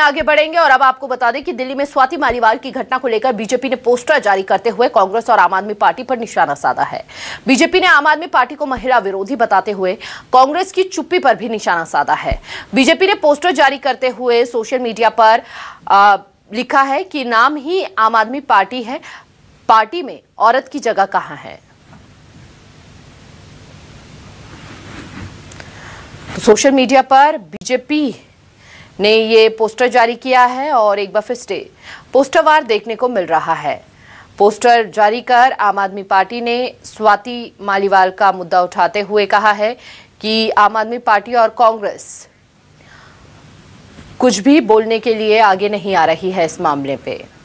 आगे बढ़ेंगे और अब आपको बता दें कि दिल्ली में स्वाति मालीवाल की घटना को लेकर बीजेपी ने पोस्टर जारी करते हुए कांग्रेस और आम आदमी पार्टी पर निशाना साधा है बीजेपी ने आम आदमी पार्टी को महिला विरोधी बताते हुए कांग्रेस की चुप्पी पर भी निशाना साधा है बीजेपी ने पोस्टर जारी करते हुए सोशल मीडिया पर आ, लिखा है कि नाम ही आम आदमी पार्टी है पार्टी में औरत की जगह कहाँ है तो सोशल मीडिया पर बीजेपी ने ये पोस्टर जारी किया है और एक बार फिर पोस्टरवार देखने को मिल रहा है पोस्टर जारी कर आम आदमी पार्टी ने स्वाति मालीवाल का मुद्दा उठाते हुए कहा है कि आम आदमी पार्टी और कांग्रेस कुछ भी बोलने के लिए आगे नहीं आ रही है इस मामले पे